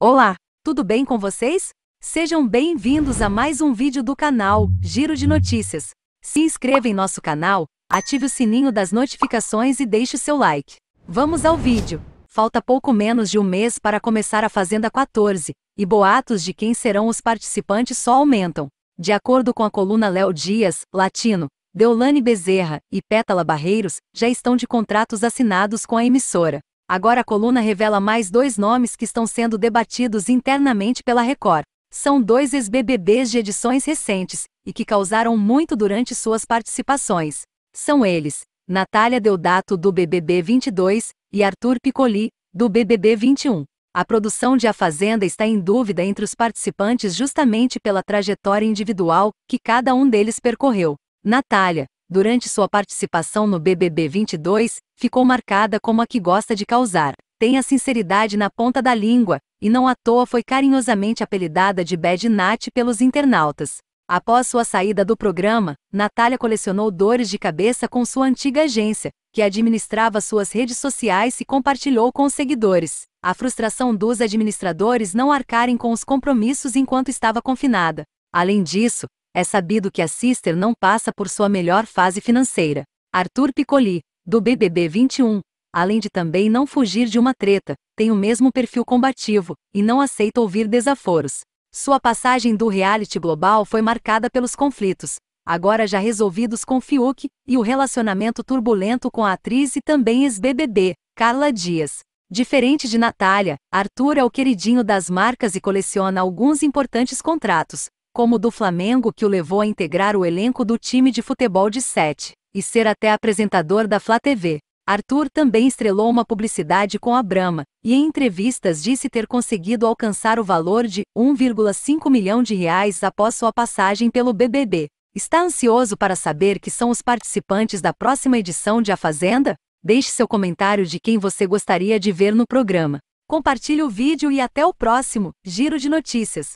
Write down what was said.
Olá, tudo bem com vocês? Sejam bem-vindos a mais um vídeo do canal Giro de Notícias. Se inscreva em nosso canal, ative o sininho das notificações e deixe o seu like. Vamos ao vídeo. Falta pouco menos de um mês para começar a Fazenda 14, e boatos de quem serão os participantes só aumentam. De acordo com a coluna Léo Dias, Latino, Deolane Bezerra e Pétala Barreiros já estão de contratos assinados com a emissora. Agora a coluna revela mais dois nomes que estão sendo debatidos internamente pela Record. São dois ex-BBBs de edições recentes, e que causaram muito durante suas participações. São eles, Natália Deodato, do BBB 22, e Arthur Piccoli, do BBB 21. A produção de A Fazenda está em dúvida entre os participantes justamente pela trajetória individual que cada um deles percorreu. Natália, durante sua participação no BBB 22, ficou marcada como a que gosta de causar. Tem a sinceridade na ponta da língua, e não à toa foi carinhosamente apelidada de Bad Nat pelos internautas. Após sua saída do programa, Natália colecionou dores de cabeça com sua antiga agência, que administrava suas redes sociais e compartilhou com os seguidores. A frustração dos administradores não arcarem com os compromissos enquanto estava confinada. Além disso, é sabido que a Sister não passa por sua melhor fase financeira. Arthur Piccoli, do BBB 21, além de também não fugir de uma treta, tem o mesmo perfil combativo e não aceita ouvir desaforos. Sua passagem do reality global foi marcada pelos conflitos, agora já resolvidos com Fiuk, e o relacionamento turbulento com a atriz e também ex-BBB, Carla Dias. Diferente de Natália, Arthur é o queridinho das marcas e coleciona alguns importantes contratos, como o do Flamengo que o levou a integrar o elenco do time de futebol de 7 e ser até apresentador da Fla TV. Arthur também estrelou uma publicidade com a Brahma, e em entrevistas disse ter conseguido alcançar o valor de 1,5 milhão de reais após sua passagem pelo BBB. Está ansioso para saber que são os participantes da próxima edição de A Fazenda? Deixe seu comentário de quem você gostaria de ver no programa. Compartilhe o vídeo e até o próximo Giro de Notícias.